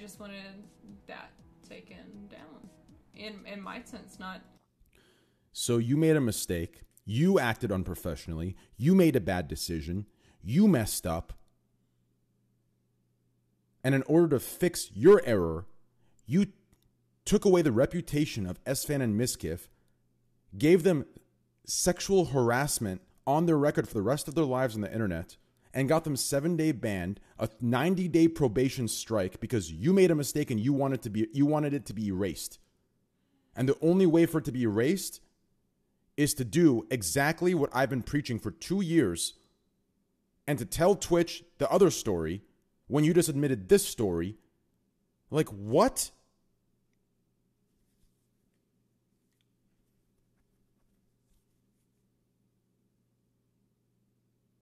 just wanted that taken down in in my sense not so you made a mistake you acted unprofessionally you made a bad decision you messed up and in order to fix your error you took away the reputation of s-fan and Miskiff gave them sexual harassment on their record for the rest of their lives on the internet and got them seven day ban, a 90 day probation strike because you made a mistake and you wanted to be you wanted it to be erased. And the only way for it to be erased is to do exactly what I've been preaching for two years and to tell Twitch the other story when you just admitted this story. Like, what?